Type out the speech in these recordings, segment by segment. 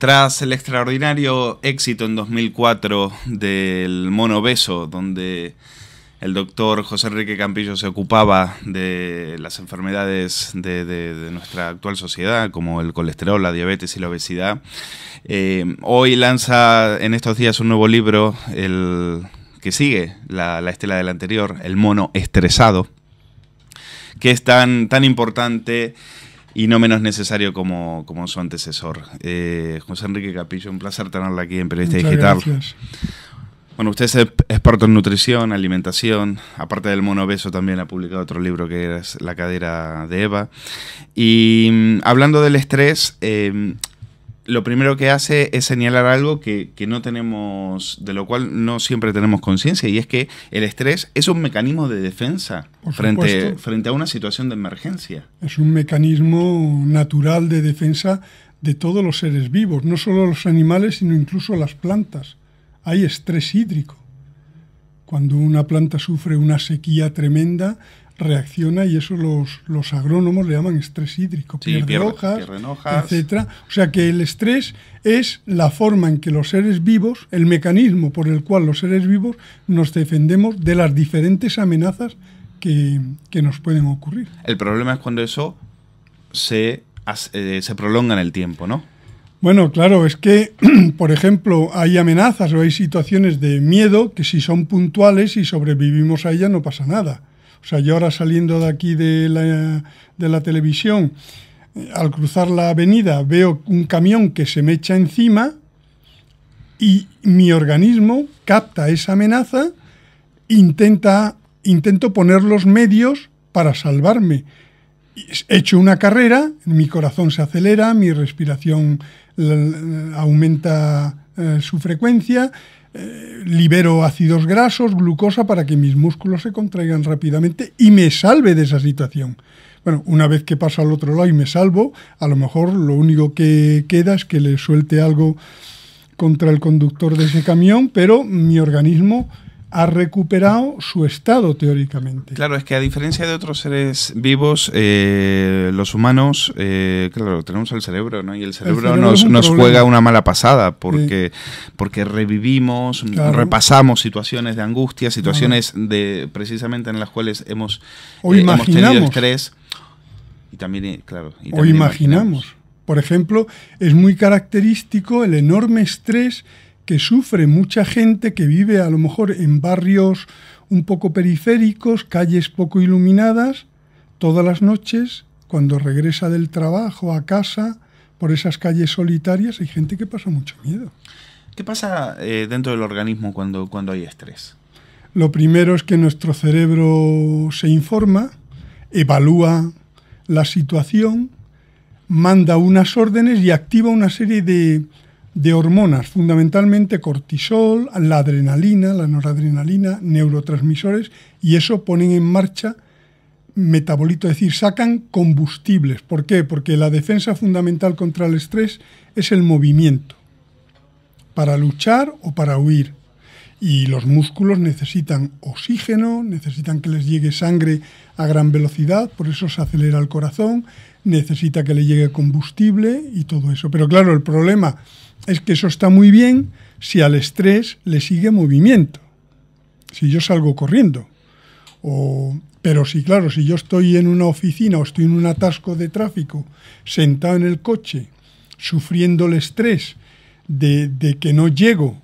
Tras el extraordinario éxito en 2004 del mono beso, donde el doctor José Enrique Campillo se ocupaba de las enfermedades de, nuestra actual sociedad, como el colesterol, la diabetes y la obesidad. Eh, hoy lanza en estos días un nuevo libro, que sigue la, la estela del anterior, El mono estresado, que es tan, tan importante y no menos necesario como, como su antecesor. Eh, José Enrique Capillo, un placer tenerla aquí en Periodista Digital. Bueno, usted es experto en nutrición, alimentación, aparte del mono beso también ha publicado otro libro que es La cadera de Eva. Y mm, hablando del estrés, eh, lo primero que hace es señalar algo que, no tenemos, de lo cual no siempre tenemos conciencia, y es que el estrés es un mecanismo de defensa frente, frente a una situación de emergencia. Es un mecanismo natural de defensa de todos los seres vivos, no solo los animales, sino incluso las plantas. Hay estrés hídrico. Cuando una planta sufre una sequía tremenda, reacciona y eso los, los agrónomos le llaman estrés hídrico, pierde, hojas, etcétera. O sea que el estrés es la forma en que los seres vivos, el mecanismo por el cual los seres vivos nos defendemos de las diferentes amenazas que, nos pueden ocurrir. El problema es cuando eso se, eh, se prolonga en el tiempo, ¿no? Bueno, claro, es que, por ejemplo, hay amenazas o hay situaciones de miedo que si son puntuales y sobrevivimos a ellas no pasa nada o sea, yo ahora saliendo de aquí de la, televisión, eh, al cruzar la avenida veo un camión que se me echa encima y mi organismo capta esa amenaza, intenta, intento poner los medios para salvarme. He hecho una carrera, mi corazón se acelera, mi respiración aumenta eh, su frecuencia eh, libero ácidos grasos, glucosa, para que mis músculos se contraigan rápidamente y me salve de esa situación. Bueno, una vez que paso al otro lado y me salvo, a lo mejor lo único que queda es que le suelte algo contra el conductor de ese camión, pero mi organismo ha recuperado su estado teóricamente. Claro, es que a diferencia de otros seres vivos, eh, los humanos, eh, claro, tenemos el cerebro, ¿no? Y el cerebro, nos, juega una mala pasada porque, porque revivimos, repasamos situaciones de angustia, situaciones de precisamente en las cuales hemos, o eh, tenido estrés. Y también, claro. o imaginamos. imaginamos. Por ejemplo, es muy característico el enorme estrés que sufre mucha gente que vive a lo mejor en barrios un poco periféricos, calles poco iluminadas, todas las noches, cuando regresa del trabajo a casa, por esas calles solitarias, hay gente que pasa mucho miedo. ¿Qué pasa eh, dentro del organismo cuando, cuando hay estrés? Lo primero es que nuestro cerebro se informa, evalúa la situación, manda unas órdenes y activa una serie de de hormonas, fundamentalmente cortisol, la adrenalina, la noradrenalina, neurotransmisores, y eso ponen en marcha metabolito, es decir, sacan combustibles. ¿Por qué? Porque la defensa fundamental contra el estrés es el movimiento, para luchar o para huir. Y los músculos necesitan oxígeno, necesitan que les llegue sangre a gran velocidad, por eso se acelera el corazón, necesita que le llegue combustible y todo eso. Pero claro, el problema es que eso está muy bien si al estrés le sigue movimiento. Si yo salgo corriendo. pero si, claro, si yo estoy en una oficina o estoy en un atasco de tráfico, sentado en el coche, sufriendo el estrés de que no llego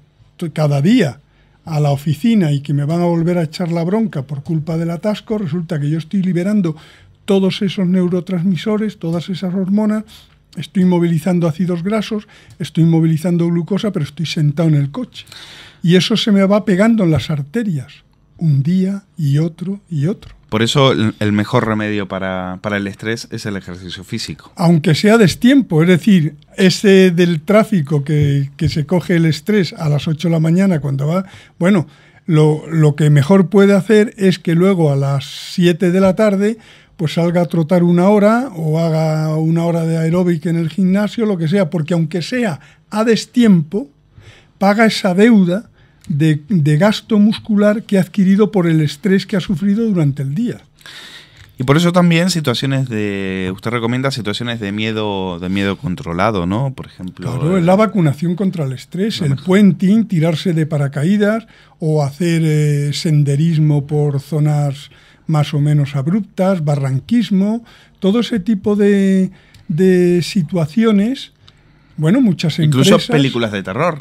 cada día a la oficina y que me van a volver a echar la bronca por culpa del atasco, resulta que yo estoy liberando todos esos neurotransmisores, todas esas hormonas estoy movilizando ácidos grasos, estoy movilizando glucosa, pero estoy sentado en el coche. Y eso se me va pegando en las arterias, un día y otro y otro. Por eso el mejor remedio para, para el estrés es el ejercicio físico. Aunque sea destiempo, es decir, ese del tráfico que, se coge el estrés a las 8 de la mañana cuando va, bueno, lo, lo que mejor puede hacer es que luego a las 7 de la tarde pues salga a trotar una hora o haga una hora de aeróbic en el gimnasio, lo que sea, porque aunque sea a destiempo, paga esa deuda de, gasto muscular que ha adquirido por el estrés que ha sufrido durante el día. Y por eso también situaciones de. Usted recomienda situaciones de miedo, de miedo controlado, ¿no? Por ejemplo. Claro, eh, la vacunación contra el estrés, el puenting, tirarse de paracaídas o hacer eh, senderismo por zonas más o menos abruptas, barranquismo, todo ese tipo de, de situaciones. Bueno, muchas Incluso empresas. Incluso películas de terror.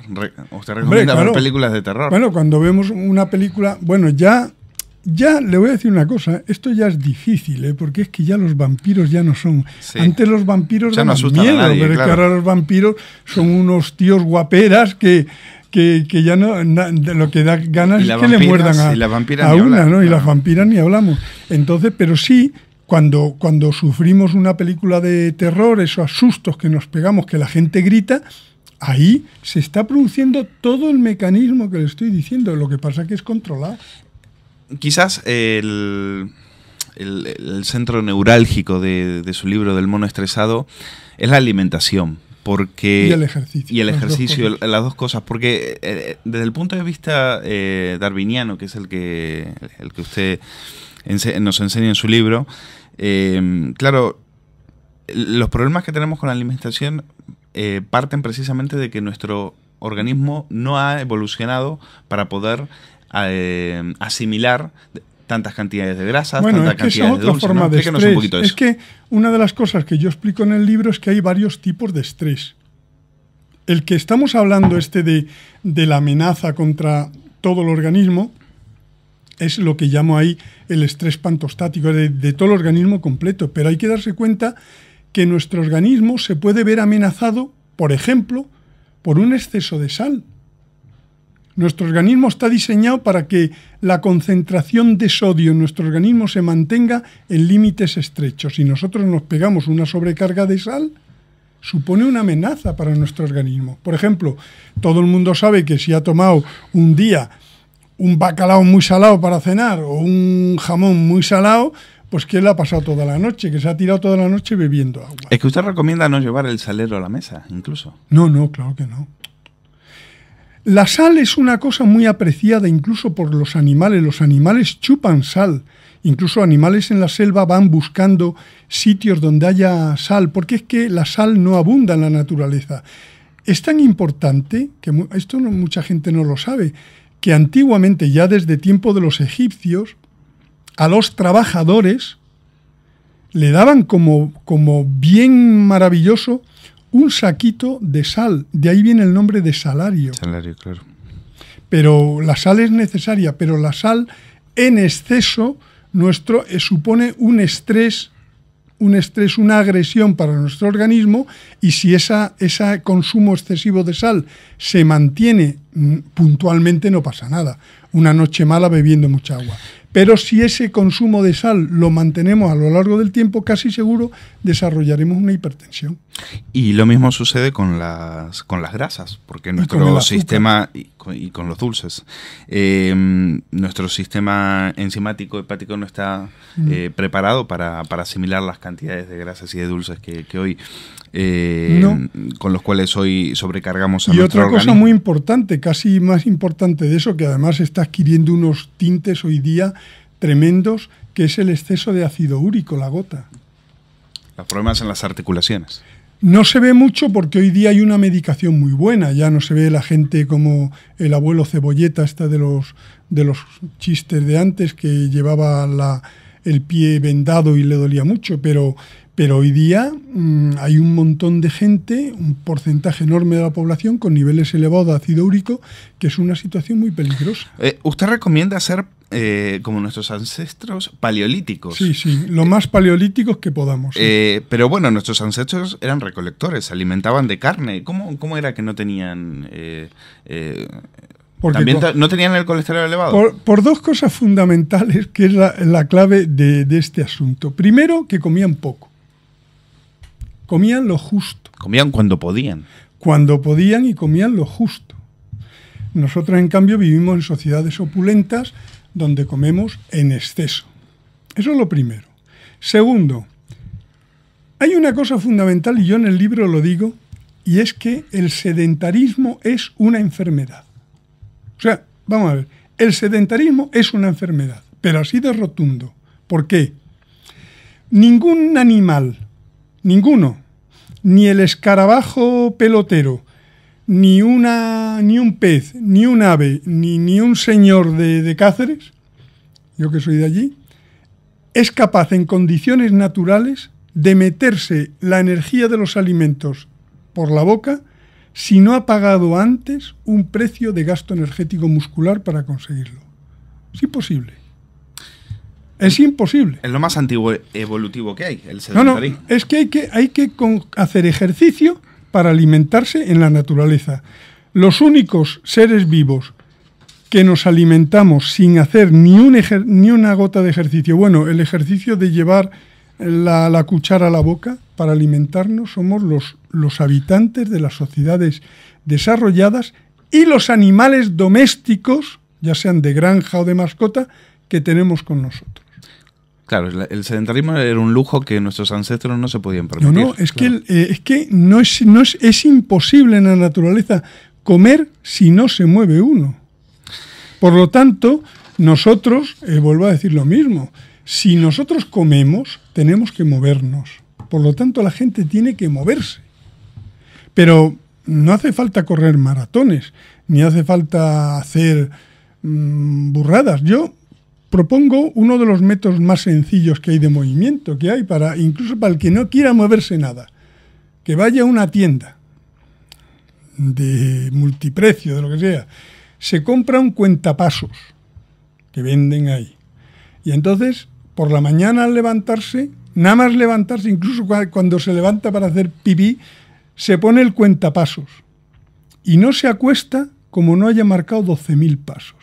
Usted recomienda películas de terror. Bueno, cuando vemos una película. Bueno, ya. Ya le voy a decir una cosa, esto ya es difícil, ¿eh? porque es que ya los vampiros ya no son. Antes los vampiros ya miedo, pero ahora los vampiros son unos tíos guaperas que, que, ya no lo que da ganas es que le muerdan a, una, ¿no? Y las vampiras ni hablamos. Entonces, pero sí, cuando, cuando sufrimos una película de terror, esos sustos que nos pegamos, que la gente grita, ahí se está produciendo todo el mecanismo que le estoy diciendo. Lo que pasa que es controlar Quizás el, centro neurálgico de, de, su libro del mono estresado es la alimentación porque y el ejercicio y el ejercicio las dos cosas porque eh, eh, desde el punto de vista eh, darwiniano que es el que el que usted nos enseña en su libro claro los problemas que tenemos con la alimentación parten precisamente de que nuestro organismo no ha evolucionado para poder asimilar tantas cantidades de grasas, tantas es que cantidades es otra de ¿no? de Es que una de las cosas que yo explico en el libro es que hay varios tipos de estrés. El que estamos hablando este de, la amenaza contra todo el organismo es lo que llamo ahí el estrés pantostático, de todo el organismo completo. Pero hay que darse cuenta que nuestro organismo se puede ver amenazado, por ejemplo, por un exceso de sal. Nuestro organismo está diseñado para que la concentración de sodio en nuestro organismo se mantenga en límites estrechos. Si nosotros nos pegamos una sobrecarga de sal, supone una amenaza para nuestro organismo. Por ejemplo, todo el mundo sabe que si ha tomado un día un bacalao muy salado para cenar o un jamón muy salado, pues que él ha pasado toda la noche, que se ha tirado toda la noche bebiendo agua. Es que usted recomienda no llevar el salero a la mesa, incluso. No, no, claro que no. La sal es una cosa muy apreciada incluso por los animales. Los animales chupan sal. Incluso animales en la selva van buscando sitios donde haya sal, porque es que la sal no abunda en la naturaleza. Es tan importante, que esto mucha gente no lo sabe, que antiguamente, ya desde tiempo de los egipcios, a los trabajadores le daban como, como bien maravilloso un saquito de sal. De ahí viene el nombre de salario. Salario, claro. Pero la sal es necesaria, pero la sal en exceso nuestro eh, supone un estrés un estrés, una agresión para nuestro organismo y si ese esa consumo excesivo de sal se mantiene mm, puntualmente no pasa nada. Una noche mala bebiendo mucha agua. Pero si ese consumo de sal lo mantenemos a lo largo del tiempo, casi seguro desarrollaremos una hipertensión. Y lo mismo sucede con las, con las grasas, porque nuestro sistema y con los dulces. Em, nuestro sistema enzimático hepático no está mm. eh, preparado para, asimilar las cantidades de grasas y de dulces que, hoy, eh, con los cuales hoy sobrecargamos a y Y otra cosa muy importante, casi más importante de eso, que además está adquiriendo unos tintes hoy día tremendos, que es el exceso de ácido úrico, la gota. Los problemas en las articulaciones. No se ve mucho porque hoy día hay una medicación muy buena, ya no se ve la gente como el abuelo cebolleta, esta de los, de los chistes de antes, que llevaba el pie vendado y le dolía mucho, pero pero hoy día mm, hay un montón de gente, un porcentaje enorme de la población con niveles elevados de ácido úrico, que es una situación muy peligrosa. Eh, ¿Usted recomienda hacer, eh, como nuestros ancestros, paleolíticos? Sí, sí, lo eh, más paleolíticos que podamos. pero bueno, nuestros ancestros eran recolectores, se alimentaban de carne. ¿Cómo, era que no tenían... También no tenían el colesterol elevado. Por, dos cosas fundamentales que es la, clave de este asunto. Primero, que comían poco. Comían lo justo. Comían cuando podían. Cuando podían y comían lo justo. Nosotros, en cambio, vivimos en sociedades opulentas donde comemos en exceso. Eso es lo primero. Segundo, hay una cosa fundamental, y yo en el libro lo digo, y es que el sedentarismo es una enfermedad. O sea, vamos a ver, el sedentarismo es una enfermedad, pero así de rotundo. ¿Por qué? Ningún animal Ninguno. Ni el escarabajo pelotero, ni, una, ni un pez, ni un ave, ni, ni un señor de, de Cáceres, yo que soy de allí, es capaz en condiciones naturales de meterse la energía de los alimentos por la boca si no ha pagado antes un precio de gasto energético muscular para conseguirlo. Es imposible. Es imposible. Es lo más antiguo e-, evolutivo que hay, el No, no, es que hay que, hay que hacer ejercicio para alimentarse en la naturaleza. Los únicos seres vivos que nos alimentamos sin hacer ni, una gota de ejercicio, bueno, el ejercicio de llevar la, cuchara a la boca para alimentarnos somos los habitantes de las sociedades desarrolladas y los animales domésticos, ya sean de granja o de mascota, que tenemos con nosotros. Claro, el sedentarismo era un lujo que nuestros ancestros no se podían permitir. No, no, es que, eh, es que no, es, no es, es, imposible en la naturaleza comer si no se mueve uno. Por lo tanto, nosotros, eh, vuelvo a decir lo mismo, si nosotros comemos, tenemos que movernos. Por lo tanto, la gente tiene que moverse. Pero no hace falta correr maratones, ni hace falta hacer mm, burradas. Yo propongo uno de los métodos más sencillos que hay de movimiento, que hay para incluso para el que no quiera moverse nada, que vaya a una tienda de multiprecio, de lo que sea, se compra un cuentapasos que venden ahí. Y entonces, por la mañana al levantarse, nada más levantarse, incluso cuando se levanta para hacer pipí, se pone el cuentapasos y no se acuesta como no haya marcado 12.000 pasos.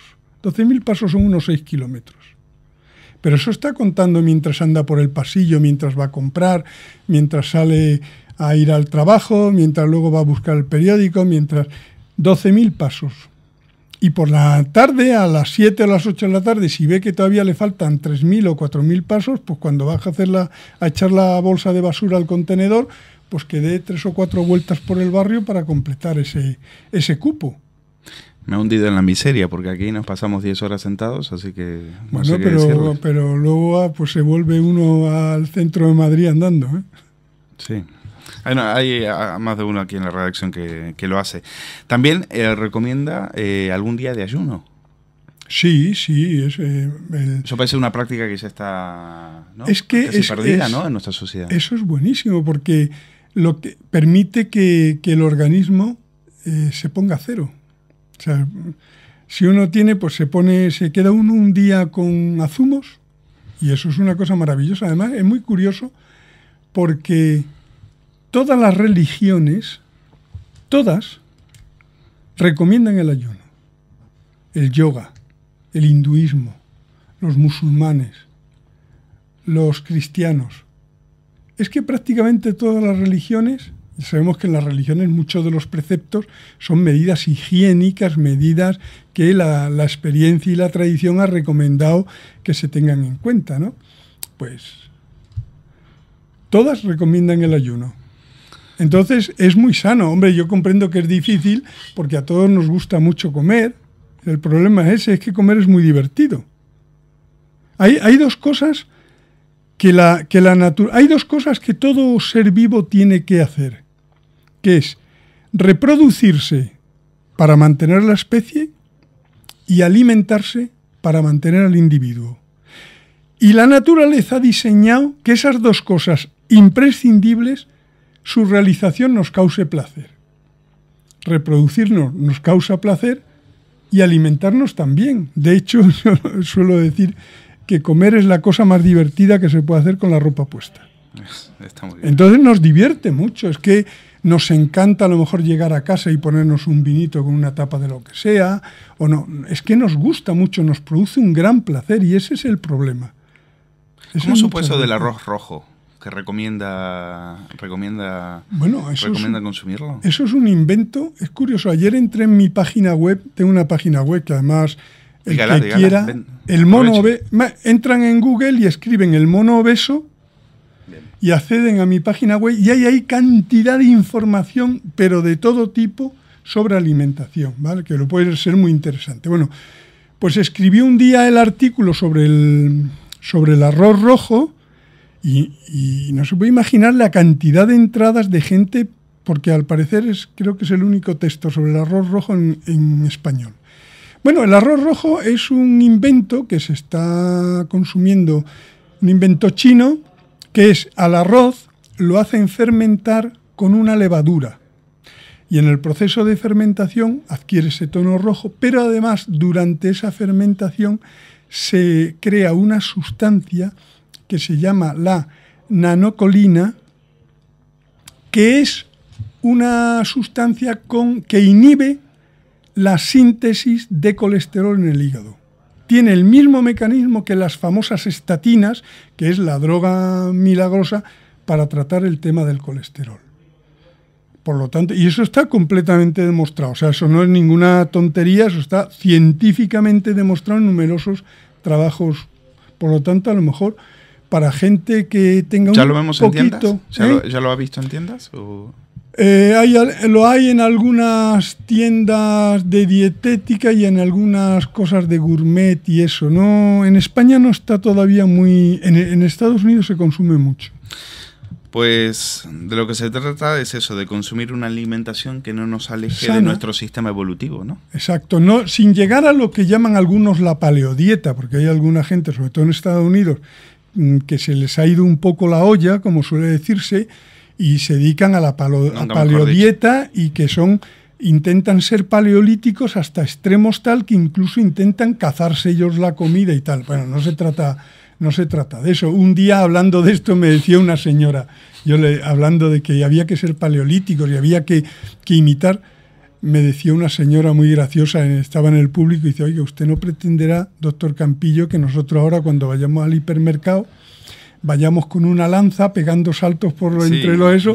12.000 pasos son unos 6 kilómetros. Pero eso está contando mientras anda por el pasillo, mientras va a comprar, mientras sale a ir al trabajo, mientras luego va a buscar el periódico, mientras... 12.000 pasos. Y por la tarde, a las 7 o las 8 de la tarde, si ve que todavía le faltan 3.000 o 4.000 pasos, pues cuando baja a, a echar la bolsa de basura al contenedor, pues que dé tres o cuatro vueltas por el barrio para completar ese, ese cupo me ha hundido en la miseria, porque aquí nos pasamos 10 horas sentados, así que... bueno, pero, luego ah, pues, se vuelve uno al centro de Madrid andando. ¿eh? Sí. hay ah, más de uno aquí en la redacción que, que lo hace. También eh, recomienda eh, algún día de ayuno. Sí, sí. Eh, eso parece una práctica que se está es que es, perdida ¿no? en nuestra sociedad. Eso es buenísimo porque lo que permite que, que el organismo se ponga a cero. O sea, si uno tiene, pues se pone, se queda uno un día con azumos y eso es una cosa maravillosa. Además, es muy curioso porque todas las religiones, todas, recomiendan el ayuno, el yoga, el hinduismo, los musulmanes, los cristianos. Es que prácticamente todas las religiones Sabemos que en las religiones muchos de los preceptos son medidas higiénicas, medidas que la, experiencia y la tradición ha recomendado que se tengan en cuenta, ¿no? Pues todas recomiendan el ayuno. Entonces es muy sano. Hombre, yo comprendo que es difícil porque a todos nos gusta mucho comer. El problema es es que comer es muy divertido. hay dos cosas que la, que la natura. Hay dos cosas que todo ser vivo tiene que hacer que es reproducirse para mantener la especie y alimentarse para mantener al individuo. Y la naturaleza ha diseñado que esas dos cosas imprescindibles, su realización nos cause placer. Reproducirnos nos causa placer y alimentarnos también. De hecho, suelo decir que comer es la cosa más divertida que se puede hacer con la ropa puesta. Entonces nos divierte mucho. Es que nos encanta a lo mejor llegar a casa y ponernos un vinito con una tapa de lo que sea, o no, es que nos gusta mucho, nos produce un gran placer y ese es el problema. ¿Cómo supuesto del arroz rojo? que recomienda recomienda bueno recomienda consumirlo eso es un invento es curioso ayer entré en mi página web tengo una página web que además el que quiera el mono obeso, entran en Google y escriben el mono obeso y acceden a mi página web y hay cantidad de información, pero de todo tipo, sobre alimentación, ¿vale? que lo puede ser muy interesante. Bueno, pues escribió un día el artículo sobre el, sobre el arroz rojo y, no se puede imaginar la cantidad de entradas de gente, porque al parecer es, creo que es el único texto sobre el arroz rojo en español. Bueno, el arroz rojo es un invento que se está consumiendo, un invento chino que es al arroz lo hacen fermentar con una levadura. Y en el proceso de fermentación adquiere ese tono rojo, pero además durante esa fermentación se crea una sustancia que se llama la nanocolina, que es una sustancia con, que inhibe la síntesis de colesterol en el hígado tiene el mismo mecanismo que las famosas estatinas, que es la droga milagrosa para tratar el tema del colesterol. Por lo tanto, y eso está completamente demostrado, o sea, eso no es ninguna tontería, eso está científicamente demostrado en numerosos trabajos. Por lo tanto, a lo mejor para gente que tenga un ¿Ya lo vemos en tiendas? ¿Ya, lo, ¿eh? ¿Ya, lo, ha visto en tiendas? O... Eh, hay, lo hay en algunas tiendas de dietética y en algunas cosas de gourmet y eso. No, en España no está todavía muy. En, Estados Unidos se consume mucho. Pues de lo que se trata es eso, de consumir una alimentación que no nos aleje de nuestro sistema evolutivo, ¿no? Exacto, no, sin llegar a lo que llaman algunos la paleodieta, porque hay alguna gente, sobre todo en Estados Unidos, mm, que se les ha ido un poco la olla, como suele decirse, y se dedican a la paleodieta y que son intentan ser paleolíticos hasta extremos tal que incluso intentan cazarse ellos la comida y tal. Bueno, no se trata no se trata de eso. Un día hablando de esto me decía una señora, yo le hablando de que había que ser paleolíticos y había que, imitar, me decía una señora muy graciosa, estaba en el público y dice, oye, usted no pretenderá, doctor Campillo, que nosotros ahora cuando vayamos al hipermercado vayamos con una lanza pegando saltos por lo entre los eso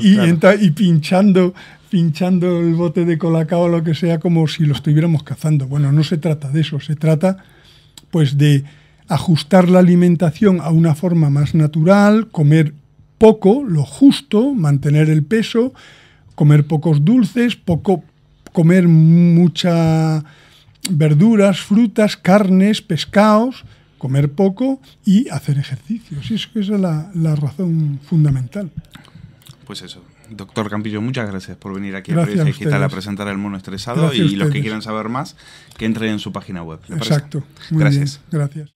y, y, pinchando pinchando el bote de colacao o lo que sea como si lo estuviéramos cazando. Bueno, no se trata de eso, se trata pues de ajustar la alimentación a una forma más natural, comer poco, lo justo, mantener el peso, comer pocos dulces, poco comer mucha verduras, frutas, carnes, pescados, comer poco y hacer ejercicios. Eso, esa es la, la razón fundamental. Pues eso. Doctor Campillo, muchas gracias por venir aquí gracias a Digital a presentar el mono estresado y los que quieran saber más, que entren en su página web. Exacto. gracias. gracias.